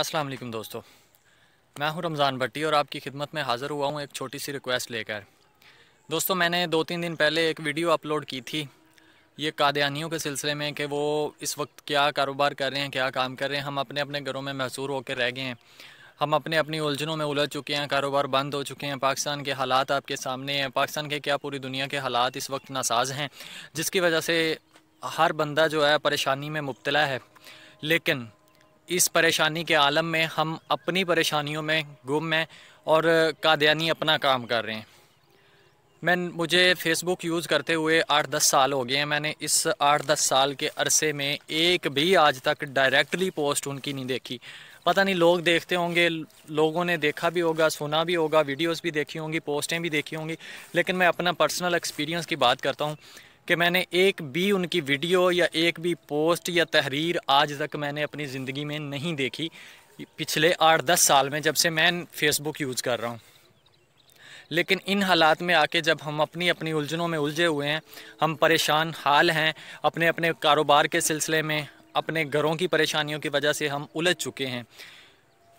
अस्सलाम वालेकुम दोस्तों मैं हूं रमज़ान भट्टी और आपकी खिदमत में हाज़िर हुआ हूं एक छोटी सी रिक्वेस्ट लेकर दोस्तों मैंने दो तीन दिन पहले एक वीडियो अपलोड की थी ये कादियानियों के सिलसिले में कि वो इस वक्त क्या कारोबार कर रहे हैं क्या काम कर रहे हैं हम अपने अपने घरों में महसूर होकर रह गए हैं हम अपने अपनी उलझनों में उलझ चुके हैं कारोबार बंद हो चुके हैं पाकिस्तान के हालात आपके सामने हैं पाकिस्तान के क्या पूरी दुनिया के हालात इस वक्त नासाज हैं जिसकी वजह से हर बंदा जो है परेशानी में मुबतला है लेकिन इस परेशानी के आलम में हम अपनी परेशानियों में गुम हैं और कादयानी अपना काम कर रहे हैं मैं मुझे फ़ेसबुक यूज़ करते हुए आठ दस साल हो गए हैं मैंने इस आठ दस साल के अरसे में एक भी आज तक डायरेक्टली पोस्ट उनकी नहीं देखी पता नहीं लोग देखते होंगे लोगों ने देखा भी होगा सुना भी होगा वीडियोस भी देखी होंगी पोस्टें भी देखी होंगी लेकिन मैं अपना पर्सनल एक्सपीरियंस की बात करता हूँ कि मैंने एक भी उनकी वीडियो या एक भी पोस्ट या तहरीर आज तक मैंने अपनी ज़िंदगी में नहीं देखी पिछले आठ दस साल में जब से मैं फेसबुक यूज़ कर रहा हूँ लेकिन इन हालात में आके जब हम अपनी अपनी उलझनों में उलझे हुए हैं हम परेशान हाल हैं अपने अपने कारोबार के सिलसिले में अपने घरों की परेशानियों की वजह से हम उलझ चुके हैं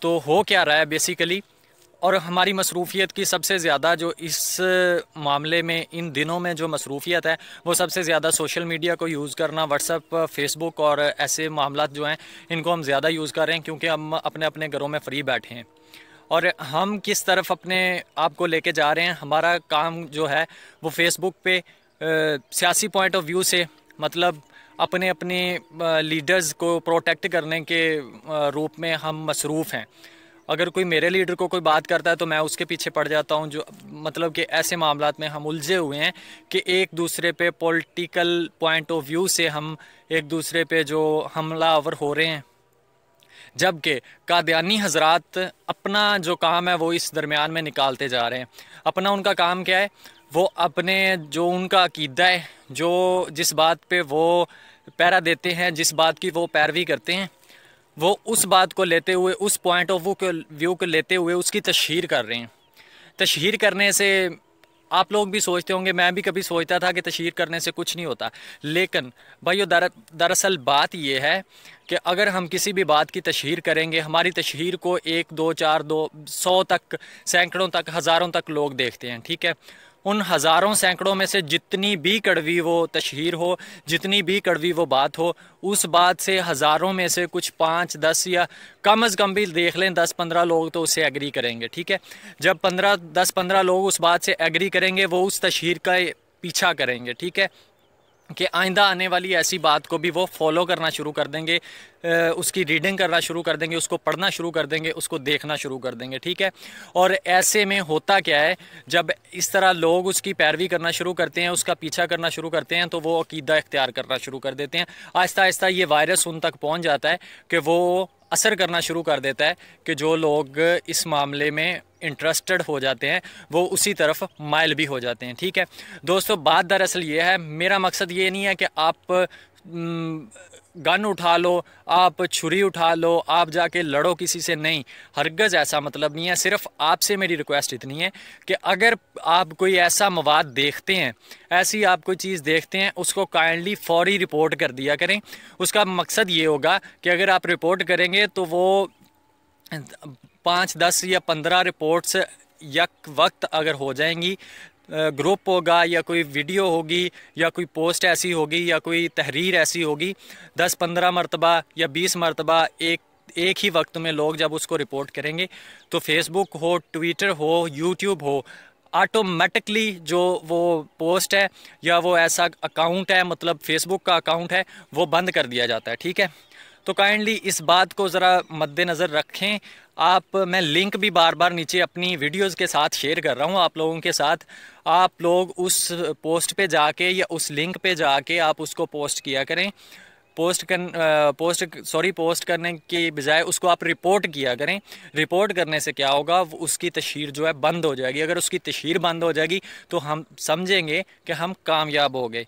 तो हो क्या रहा है बेसिकली और हमारी मसरूफियत की सबसे ज़्यादा जो इस मामले में इन दिनों में जो मसरूफियत है वो सबसे ज़्यादा सोशल मीडिया को यूज़ करना व्हाट्सअप फेसबुक और ऐसे मामला जो हैं इनको हम ज़्यादा यूज़ कर रहे हैं क्योंकि हम अपने अपने घरों में फ्री बैठे हैं और हम किस तरफ अपने आप को लेके जा रहे हैं हमारा काम जो है वो फेसबुक पे सियासी पॉइंट ऑफ व्यू से मतलब अपने अपने लीडर्स को प्रोटेक्ट करने के रूप में हम मसरूफ़ हैं अगर कोई मेरे लीडर को कोई बात करता है तो मैं उसके पीछे पड़ जाता हूँ जो मतलब कि ऐसे मामला में हम उलझे हुए हैं कि एक दूसरे पे पॉलिटिकल पॉइंट ऑफ व्यू से हम एक दूसरे पे जो हमला अवर हो रहे हैं जबकि कादयानी हजरात अपना जो काम है वो इस दरमियान में निकालते जा रहे हैं अपना उनका काम क्या है वो अपने जो उनका अकीदा है जो जिस बात पे वो पैरा देते हैं जिस बात की वो पैरवी करते हैं वो उस बात को लेते हुए उस पॉइंट ऑफ व्यू को व्यू को लेते हुए उसकी तशहर कर रहे हैं तशहर करने से आप लोग भी सोचते होंगे मैं भी कभी सोचता था कि तशहर करने से कुछ नहीं होता लेकिन भाई दर दरअसल बात यह है कि अगर हम किसी भी बात की तशहर करेंगे हमारी तशहर को एक दो चार दो सौ तक सैकड़ों तक हज़ारों तक लोग देखते हैं ठीक है उन हज़ारों सैकड़ों में से जितनी भी कड़वी वो तशहर हो जितनी भी कड़वी वो बात हो उस बात से हज़ारों में से कुछ पाँच दस या कम अज़ कम भी देख लें दस पंद्रह लोग तो उससे एग्री करेंगे ठीक है जब पंद्रह दस पंद्रह लोग उस बात से एग्री करेंगे वो उस तशहर का पीछा करेंगे ठीक है कि आइंदा आने वाली ऐसी बात को भी वो फॉलो करना शुरू कर देंगे उसकी रीडिंग करना शुरू कर देंगे उसको पढ़ना शुरू कर देंगे उसको देखना शुरू कर देंगे ठीक है और ऐसे में होता क्या है जब इस तरह लोग उसकी पैरवी करना शुरू करते हैं उसका पीछा करना शुरू करते हैं तो वो अकीदा इख्तियार करना शुरू कर देते हैं आहिस्ता आहिस्ता ये वायरस उन तक पहुँच जाता है कि वो असर करना शुरू कर देता है कि जो लोग इस मामले में इंटरेस्टेड हो जाते हैं वो उसी तरफ माइल भी हो जाते हैं ठीक है दोस्तों बात दरअसल ये है मेरा मकसद ये नहीं है कि आप हम्म, गन उठा लो आप छुरी उठा लो आप जाके लड़ो किसी से नहीं हरगज़ ऐसा मतलब नहीं है सिर्फ आपसे मेरी रिक्वेस्ट इतनी है कि अगर आप कोई ऐसा मवाद देखते हैं ऐसी आप कोई चीज़ देखते हैं उसको काइंडली फौरी रिपोर्ट कर दिया करें उसका मकसद ये होगा कि अगर आप रिपोर्ट करेंगे तो वो पाँच दस या पंद्रह रिपोर्ट्स यक वक्त अगर हो जाएंगी ग्रुप होगा या कोई वीडियो होगी या कोई पोस्ट ऐसी होगी या कोई तहरीर ऐसी होगी दस पंद्रह मरतबा या बीस मरतबा एक एक ही वक्त में लोग जब उसको रिपोर्ट करेंगे तो फेसबुक हो ट्विटर हो यूट्यूब हो ऑटोमेटिकली जो वो पोस्ट है या वो ऐसा अकाउंट है मतलब फेसबुक का अकाउंट है वो बंद कर दिया जाता है ठीक है तो काइंडली इस बात को ज़रा मद्देनज़र रखें आप मैं लिंक भी बार बार नीचे अपनी वीडियोस के साथ शेयर कर रहा हूँ आप लोगों के साथ आप लोग उस पोस्ट पे जाके या उस लिंक पे जाके आप उसको पोस्ट किया करें पोस्ट कर पोस्ट सॉरी पोस्ट करने के बजाय उसको आप रिपोर्ट किया करें रिपोर्ट करने से क्या होगा उसकी तशहर जो है बंद हो जाएगी अगर उसकी तशहर बंद हो जाएगी तो हम समझेंगे कि हम कामयाब हो गए